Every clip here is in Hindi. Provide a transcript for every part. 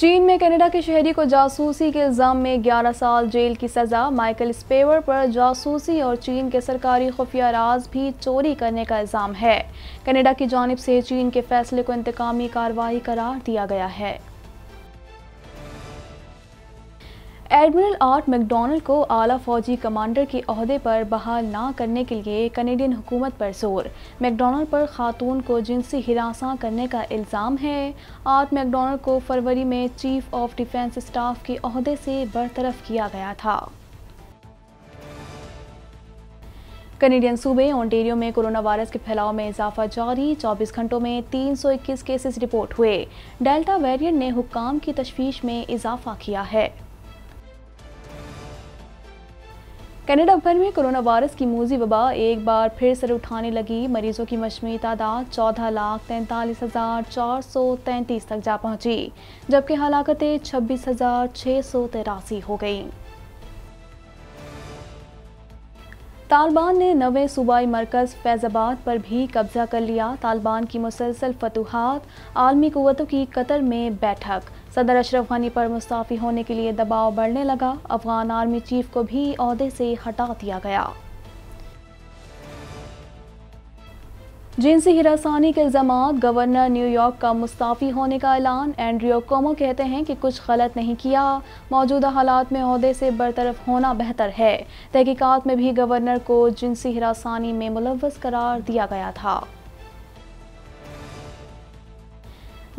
चीन में कनाडा के शहरी को जासूसी के इल्ज़ाम में 11 साल जेल की सज़ा माइकल स्पेवर पर जासूसी और चीन के सरकारी खुफिया राज भी चोरी करने का इल्ज़ाम है कनाडा की जानब से चीन के फैसले को इंतकामी कार्रवाई करार दिया गया है एडमिरल आर्ट मैकडोनल्ड को आला फौजी कमांडर के अहदे पर बहाल ना करने के लिए कनेडियन हुकूमत पर जोर मैकडोनल्ड पर खातून को जिनसी हिरासा करने का इल्ज़ाम है आर्ट मैकडोनल्ड को फरवरी में चीफ ऑफ डिफेंस स्टाफ के अहदे से बरतरफ किया गया था कनेडियन सूबे ओंटेरियो में कोरोना वायरस के फैलाव में इजाफा जारी 24 घंटों में 321 केसेस रिपोर्ट हुए डेल्टा वेरिएंट ने हुकाम की तशवीश में इजाफा किया है कनाडा भर में कोरोना वायरस की मोजी वबा एक बार फिर सर उठाने लगी मरीजों की मशमी तादाद चौदह लाख तैंतालीस हज़ार चार सौ तैंतीस तक जा पहुंची जबकि हलाकतें छब्बीस हज़ार छः सौ तिरासी हो गई तालिबान ने नवे सूबाई मरकज़ फैज़ाबाद पर भी कब्ज़ा कर लिया तालिबान की मुसलसल फतूहत आलमी क़वतों की कतर में बैठक सदर अशरफ गनी पर मुस्ताफ़ी होने के लिए दबाव बढ़ने लगा अफगान आर्मी चीफ को भी अहदे से हटा दिया गया जिनसी हिरासानी के इल्ज़ाम गवर्नर न्यूयॉर्क का मुस्ताफ़ी होने का ऐलान एंड्रियो कोमो कहते हैं कि कुछ गलत नहीं किया मौजूदा हालात में अहदे से बरतरफ होना बेहतर है तहकीकात में भी गवर्नर को जिनसी हिरासानी में मुलवस करार दिया गया था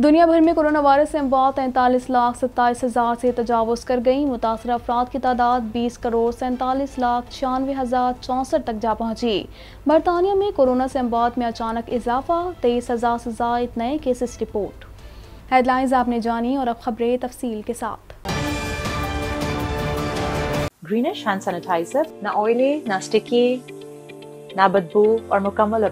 दुनिया भर में कोरोना वायरस से अमवात तैंतालीस लाख सत्ताईस हज़ार से तजावज़ कर गई मुतासर अफराद की तादाद बीस करोड़ सैंतालीस लाख छियानवे हज़ार चौंसठ तक जा पहुँची बरतानिया में कोरोना से अमवात में अचानक इजाफा तेईस हज़ार से जायद नए केसेस रिपोर्ट हेडलाइंस आपने जानी और अब खबरें तफसील के साथ ग्रीनिश हैंड सैनिटाइजर ना ऑयली ना स्टिकी ना बदबू और मुकम्मल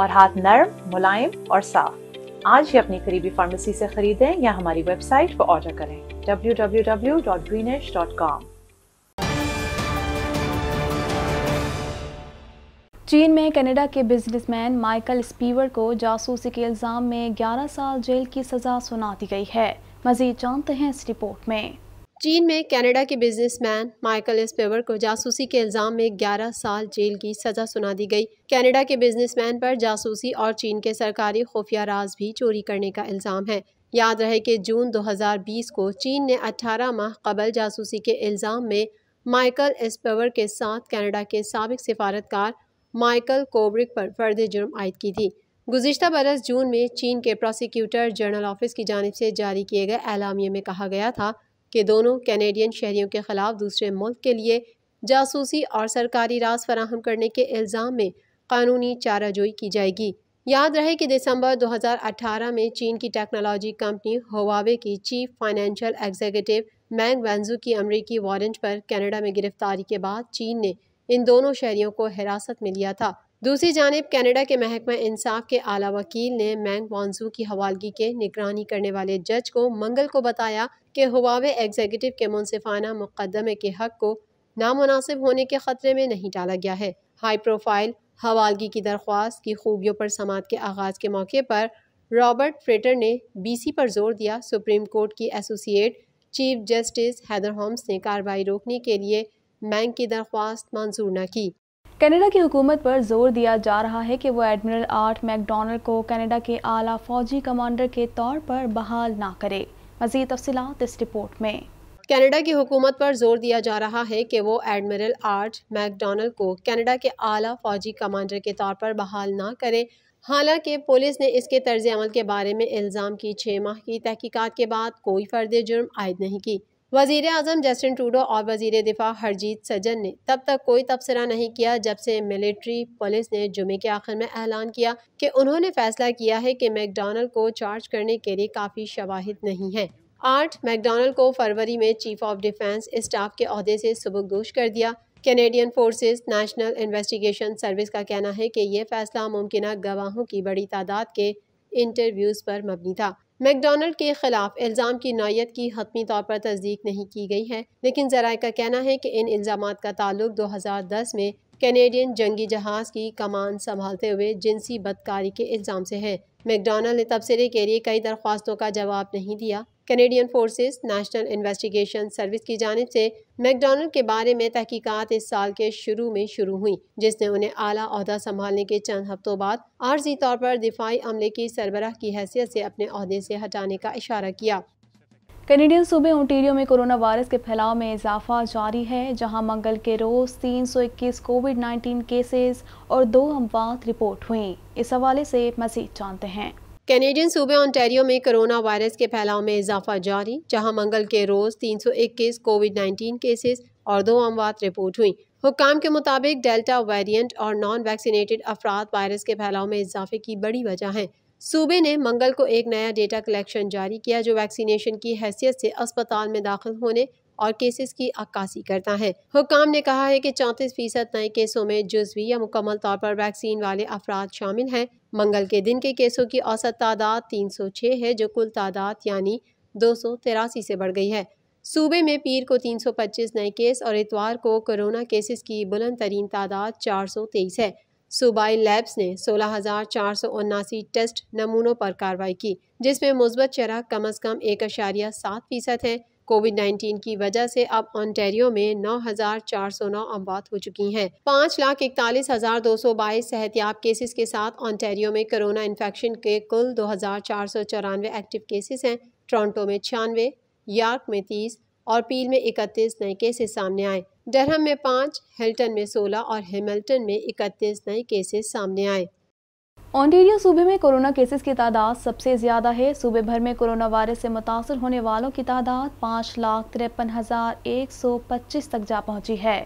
और हाथ नर्म मुलायम और साफ आज ही अपनी करीबी फार्मेसी से खरीदें या हमारी वेबसाइट पर ऑर्डर करें www.greenish.com चीन में कनाडा के बिजनेसमैन माइकल स्पीवर को जासूसी के इल्ज़ाम में 11 साल जेल की सज़ा सुना दी गई है मजीद जानते हैं इस रिपोर्ट में चीन में कनाडा के बिजनेसमैन माइकल एसपेवर को जासूसी के इल्ज़ाम में 11 साल जेल की सज़ा सुना दी गई कनाडा के बिजनेसमैन पर जासूसी और चीन के सरकारी खुफिया राज भी चोरी करने का इल्ज़ाम है याद रहे कि जून 2020 को चीन ने 18 माह कबल जासूसी के इल्ज़ाम में माइकल एसपेवर के साथ कनाडा के सबक सफारतकार माइकल कोब्रिक पर फर्द जुर्म आयद की थी गुजशत बरस जून में चीन के प्रोसिक्यूटर जनरल ऑफिस की जानब से जारी किए गए एलामिया में कहा गया था कि दोनों कैनेडियन शहरीों के खिलाफ दूसरे मुल्क के लिए जासूसी और सरकारी राज फराहम करने के इल्ज़ाम में कानूनी चाराजोई की जाएगी याद रहे कि दिसंबर 2018 में चीन की टेक्नोलॉजी कंपनी होवावे की chief financial executive Meng Wanzhou की अमरीकी वारंट पर कनाडा में गिरफ्तारी के बाद चीन ने इन दोनों शहरियों को हिरासत में लिया था दूसरी जानब कैनेडा के महकमा इंसाफ के आला वकील ने मैंग मानसू की हवालगी के निगरानी करने वाले जज को मंगल को बताया कि हवावे एग्जीक्यूटिव के मुनफाना मुकदमे के हक को नामनासिब होने के ख़तरे में नहीं डाला गया है हाई प्रोफाइल हवालगी की दरख्वास्त की खूबियों पर समात के आगाज़ के मौके पर रॉबर्ट फ्रेटर ने बीसी पर जोर दिया सुप्रीम कोर्ट की associate chief justice Heather Holmes ने कार्रवाई रोकने के लिए मैंग की दरख्वास्त मंजूर न की कनाडा की हुकूमत पर जोर दिया जा रहा है कि वो एडमिरल आर्ट मैकडोनल्ड को कनाडा के आला फौजी कमांडर के तौर पर बहाल ना करे मजीद तफसीत इस रिपोर्ट में कनाडा की हुकूमत पर जोर दिया जा रहा है कि वो एडमिरल आर्ट मैकडोनल्ड को कनाडा के आला फौजी कमांडर के तौर पर बहाल ना करे हालांकि पुलिस ने इसके तर्ज अमल के बारे में इल्ज़ाम की छः माह की तहकीकात के बाद कोई फर्द जुर्म आयद नहीं की वजीर अजम जस्टिन टूडो और वजीर दिफा हरजीत सज्जन ने तब तक कोई तबसरा नहीं किया जब से मिलिट्री पुलिस ने जुमे के आखिर में ऐलान किया कि उन्होंने फैसला किया है कि मैकडोनल्ड को चार्ज करने के लिए काफ़ी शवाहिद नहीं है आठ मैकडोनल्ड को फरवरी में चीफ ऑफ डिफेंस स्टाफ के अहदे से सुबगोश कर दिया Canadian forces national investigation service का कहना है कि यह फैसला मुमकिन गवाहों की बड़ी तादाद के इंटरव्यूज़ पर मबनी था मैकडोनल्ड के खिलाफ इल्ज़ाम की नौीयत की हतमी तौर पर तस्दीक नहीं की गई है लेकिन जरा का कहना है कि इन इल्ज़ाम का ताल्लुक 2010 में कैनेडियन जंगी जहाज़ की कमान संभालते हुए जिनसी बदकारी के इल्ज़ाम से है मैकडोनल्ड ने तबसरे के लिए कई दरख्वास्तों का जवाब नहीं दिया Canadian forces national investigation service की जानब से मैकडोनल्ड के बारे में तहकीकात इस साल के शुरू में शुरू हुई जिसने उन्हें आला अहदा संभालने के चंद हफ्तों बाद आर्जी तौर पर दिफाई अमले की सरबराह की हैसियत से अपने अहदे से हटाने का इशारा किया कैनेडियन सूबे ओंटेरियो में कोरोना वायरस के फैलाव में इजाफा जारी है जहां मंगल के रोज़ 321 कोविड 19 केसेस और दो अमवात रिपोर्ट हुई इस हवाले से मजीद जानते हैं कैनेडियन सूबे ऑनटेरियो में कोरोना वायरस के फैलाव में इजाफा जारी जहां मंगल के रोज़ 321 कोविड नाइन्टीन केसेज और दो अमवात रिपोर्ट हुई हुकाम के मुताबिक डेल्टा वेरियंट और नॉन वैक्सीनेटेड अफराद वायरस के फैलाव में इजाफे की बड़ी वजह है सूबे ने मंगल को एक नया डेटा कलेक्शन जारी किया जो वैक्सीनेशन की हैसियत से अस्पताल में दाखिल होने और केसेस की अक्कासी करता है हुकाम ने कहा है कि चौंतीस फीसद नए केसों में जुजवी या मुकम्मल तौर पर वैक्सीन वाले अफराद शामिल हैं मंगल के दिन के केसों की औसत तादाद तीन सौ छः है जो कुल तादाद यानी दो सौ तिरासी से बढ़ गई है सूबे में पीर को तीन सौ पच्चीस नए केस और इतवार को कोरोना केसेस की बुलंद तरीन तादाद चार सौ तेईस है सूबाई लैब्स ने सोलह हज़ार चार सौ उन्नासी टेस्ट नमूनों पर कार्रवाई की जिसमें मुस्बत शरह कम अज़ कम एक अशारिया सात फीसद है कोविड नाइन्टीन की वजह से अब ऑन्टेरियो में नौ हजार चार सौ नौ अमवात हो चुकी हैं पाँच लाख इकतालीस हजार दो सौ बाईस सेहतियाब केसेस के साथ ऑन्टेरियो में कोरोना इन्फेक्शन के कुल दो हजार चार सौ चौरानवे एक्टिव केसेस हैं टोरंटो में छियानवे यार्क में तीस और पील में इकतीस नए केसेस सामने आए डरहम में पाँच हिल्टन में सोलह और हेमल्टन में इकतीस नए केसेस सामने आए ऑन्टेरियो सूबे में कोरोना केसेस की तादाद सबसे ज़्यादा है सूबे भर में कोरोना वायरस से मुतासर होने वालों की तादाद पाँच लाख तिरपन हज़ार एक सौ पच्चीस तक जा पहुंची है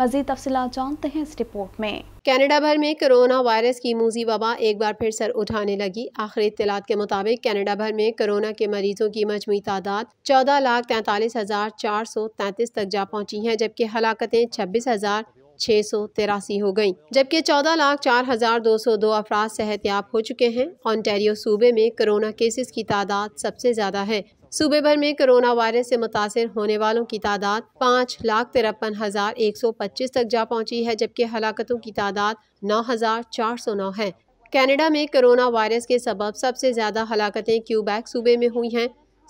मजीद तफसी जानते हैं इस रिपोर्ट में कनाडा भर में कोरोना वायरस की मूजी वबा एक बार फिर सर उठाने लगी आखिरी इतलात के मुताबिक कनाडा भर में कोरोना के मरीजों की मजमू तादाद चौदह लाख तैंतालीस हज़ार चार सौ तैंतीस तक जा पहुंची है जबकि हलाकतें छब्बीस हज़ार छः सौ तिरासी हो गयी जबकि चौदह लाख चार हजार दो सौ दो अफराद याब हो चुके हैं ऑनटेरियो सूबे में कोरोना केसेस की तादाद सबसे ज़्यादा है सूबे भर में कोरोना वायरस से मुतासर होने वालों की तादाद पाँच लाख तिरपन हज़ार एक सौ पच्चीस तक जा पहुंची है जबकि हलाकतों की तादाद नौ हज़ार चार सौ नौ है कैनेडा में कोरोना वायरस के सबब सबसे ज़्यादा हलाकतें क्यूबैक सूबे में हुई हैं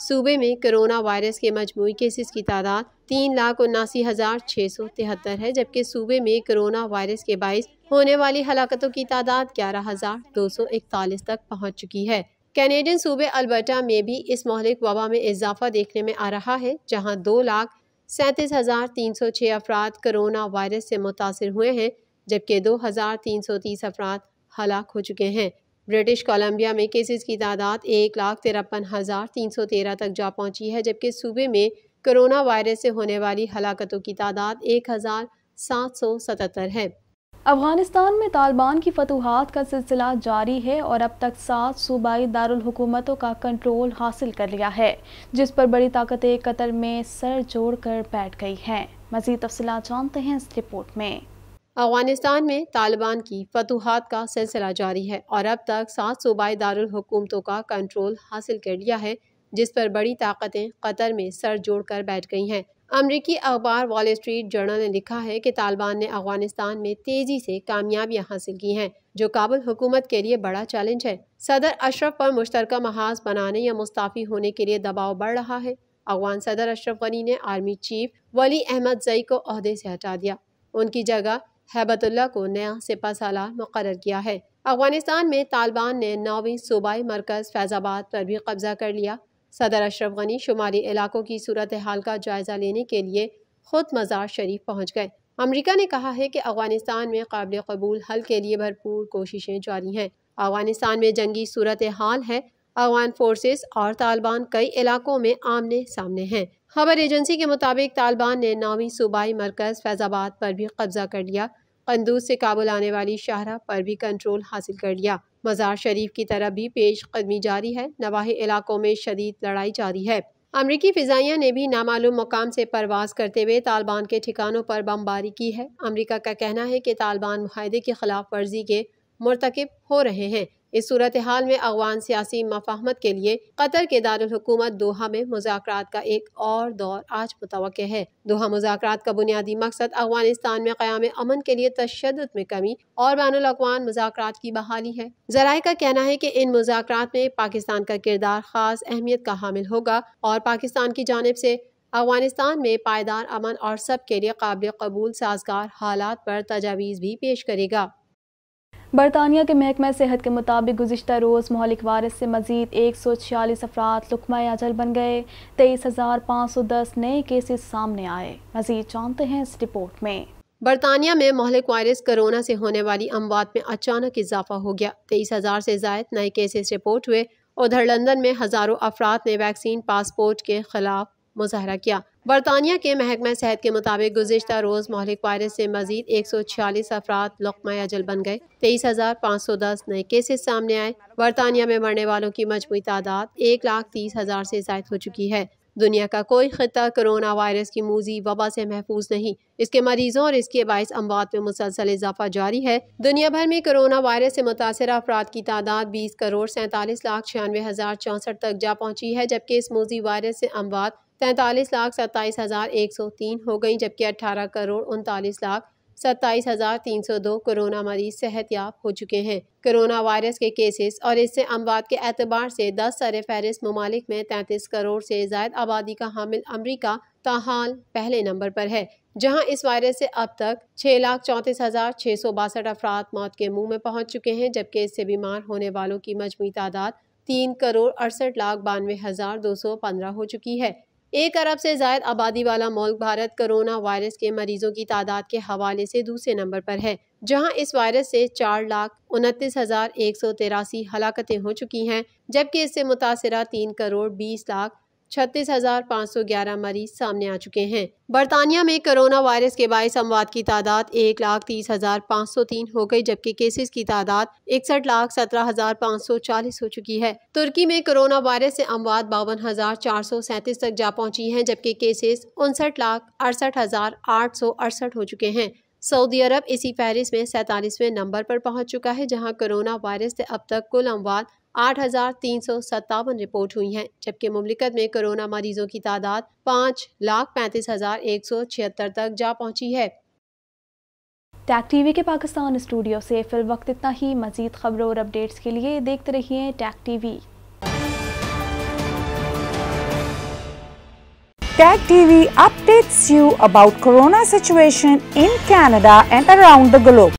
सूबे में कोरोना वायरस के मजमू केसेस की तादाद तीन लाख उन्नासी हज़ार छः सौ तिहत्तर है जबकि सूबे में कोरोना वायरस के बायस होने वाली हलाकतों की तादाद ग्यारह हज़ार दो सौ इकतालीस तक पहुँच चुकी है कैनेडियन सूबे अल्बर्टा में भी इस मौलिक वबा में इजाफा देखने में आ रहा है जहाँ दो लाख सैंतीस हज़ार तीन सौ छः अफराद करोना वायरस से मुतासर हुए हैं जबकि दो हज़ार तीन सौ तीस अफराद हलाक हो चुके हैं ब्रिटिश कोलंबिया में केसेस की तादाद एक लाख तिरपन हज़ार तीन सौ तेरह तक जा पहुंची है जबकि सूबे में कोरोना वायरस से होने वाली हलाकतों की तादाद एक हज़ार सात सौ सतहत्तर है अफगानिस्तान में तालिबान की फतूहत का सिलसिला जारी है और अब तक सात सूबाई दारकूमतों का कंट्रोल हासिल कर लिया है जिस पर बड़ी ताकतें कतर में सर जोड़ कर बैठ गई हैं मजीद तफसला जानते हैं इस रिपोर्ट में अफगानिस्तान में तालिबान की फतूहत का सिलसिला जारी है और अब तक सात सूबाई दारकूमतों का कंट्रोल हासिल कर लिया है जिस पर बड़ी ताकतें कतर में सर जोड़कर बैठ गई हैं अमरीकी अखबार वॉल स्ट्रीट जर्नल ने लिखा है कि तालिबान ने अफगानिस्तान में तेज़ी से कामयाबियां हासिल की हैं जो काबुल हुकूमत के लिए बड़ा चैलेंज है सदर अशरफ पर मुश्तरक महाज बनाने या मुस्ताफ़ी होने के लिए दबाव बढ़ रहा है अफगान सदर अशरफ गनी ने आर्मी चीफ वली अहमद जई को अहदे से हटा दिया उनकी जगह हैबतुल्ला को नया सिपा सालार मुकर किया है अफगानिस्तान में तालिबान ने नौवीं सूबाई मरकज़ फैज़ाबाद पर भी कब्जा कर लिया सदर अशरफ गनी शुमाली इलाकों की सूरत हाल का जायज़ा लेने के लिए खुद मज़ार शरीफ पहुँच गए अमरीका ने कहा है कि अफगानिस्तान में काबिल कबूल हल के लिए भरपूर कोशिशें जारी हैं अफगानिस्तान में जंगी सूरत हाल है अफगान फोर्सेस और तालिबान कई इलाकों में आमने सामने हैं खबर एजेंसी के मुताबिक तालिबान ने नौवीं सूबाई मरकज़ फैज़ाबाद पर भी कब्जा कर लिया कंदूज से काबुल आने वाली शाहरा पर भी कंट्रोल हासिल कर लिया मज़ार शरीफ की तरफ भी पेश कदमी जारी है नवाही इलाकों में शदीद लड़ाई जारी है अमरीकी फ़िज़ाइया ने भी नामालूम मकाम से परवाज़ करते हुए तालिबान के ठिकानों पर बमबारी की है अमरीका का कहना है कि तालिबान माहदे की खिलाफ वर्जी के मरतकब हो रहे हैं इस सूरत हाल में अफगान सियासी मफाहमत के लिए कतर के दारकूमत दोहा में मुजाकर का एक और दौर आज मुतव है दोहा मुजाकर का बुनियादी मकसद अफगानिस्तान में क्याम अमन के लिए तशद में कमी और बैन अवान मुजाकर की बहाली है जराये का कहना है की इन मुजाकर में पाकिस्तान का किरदार खास अहमियत का हामिल होगा और पाकिस्तान की जानब से अफगानिस्तान में पायदार अमन और सब के लिए काबिल कबूल साजगार हालात पर तजावीज़ भी पेश करेगा बरतानिया के महकमा सेहत के मुताबिक गुजशत रोज़ मौलिक वायरस से मजीद एक सौ छियालीस अफराद लुकमा अजल बन गए तेईस हज़ार पाँच सौ दस नए केसेस सामने आए मजीद जानते हैं इस रिपोर्ट में बरतानिया में मोहलिक वायरस कोरोना से होने वाली अमवात में अचानक इजाफा हो गया तेईस हज़ार से जायद नए केसेस रिपोर्ट हुए उधर लंदन में हज़ारों अफराद ने वैक्सीन पासपोर्ट के खिलाफ मुजाहरा किया बरतानिया के महकमा सेहत के मुताबिक गुजशत रोज़ महलिक वायरस से मजीद एक सौ छियालीस अफराद लकमा अजल बन गए तेईस हज़ार पाँच सौ दस नए केसेस सामने आए बरतानिया में मरने वालों की मजमू तादाद एक लाख तीस हज़ार से जायद हो चुकी है दुनिया का कोई खत्ता कोरोना वायरस की मूजी वबा से महफूज नहीं इसके मरीजों और इसके बायस अमवात में मुसलसल इजाफा जारी है दुनिया भर में कोरोना वायरस से मुतासर अफराद की तादाद बीस करोड़ सैंतालीस लाख छियानवे हज़ार चौंसठ तक जा पहुँची है जबकि इस मूजी वायरस से अमवात तैंतालीस लाख सत्ताईस हज़ार एक सौ तीन हो गई जबकि अट्ठारह करोड़ उनतालीस लाख सत्ताईस हज़ार तीन सौ दो कोरोना मरीज सेहतियाब हो चुके हैं कोरोना वायरस के केसेस और इससे अमवात के एतबार से दस सर फहरिस्त ममालिक में तैंतीस करोड़ से जायद आबादी का हामिल अमरीका ताहाल पहले नंबर पर है जहां इस वायरस से अब तक छः लाख चौंतीस हज़ार छः सौ बासठ अफराद मौत के मुंह में पहुंच चुके हैं जबकि इससे बीमार होने वालों की मजमू तादाद तीन करोड़ अड़सठ लाख बानवे हज़ार दो सौ पंद्रह हो चुकी है एक अरब से जायद आबादी वाला मुल्क भारत कोरोना वायरस के मरीजों की तादाद के हवाले से दूसरे नंबर पर है जहां इस वायरस से चार लाख उनतीस हज़ार एक सौ तिरासी हलाकतें हो चुकी हैं जबकि इससे मुतासर तीन करोड़ बीस लाख छत्तीस हजार पाँच सौ ग्यारह मरीज सामने आ चुके हैं बरतानिया में कोरोना वायरस के बाईस अमवात की तादाद एक लाख तीस हजार पाँच सौ तीन हो गई जबकि केसेस की तादाद इकसठ लाख सत्रह हजार पाँच सौ चालीस हो चुकी है तुर्की में कोरोना वायरस से अमवात बावन हजार चार सौ सैंतीस तक जा पहुंची हैं जबकि केसेस उनसठ लाख अड़सठ हजार आठ सौ अड़सठ हो चुके हैं सऊदी अरब इसी फहरिस्त में सैतालीसवें नंबर पर पहुंच चुका है जहां कोरोना वायरस से अब तक कुल अमवात आठ हज़ार तीन सौ सत्तावन रिपोर्ट हुई हैं जबकि ममलिकत में कोरोना मरीजों की तादाद पाँच लाख पैंतीस हज़ार एक सौ छिहत्तर तक जा पहुंची है टैक टीवी के पाकिस्तान स्टूडियो से फिल वक्त इतना ही मजीद खबरों और अपडेट्स के लिए देखते रहिए Tag TV Tag TV updates you about corona situation in Canada and around the globe.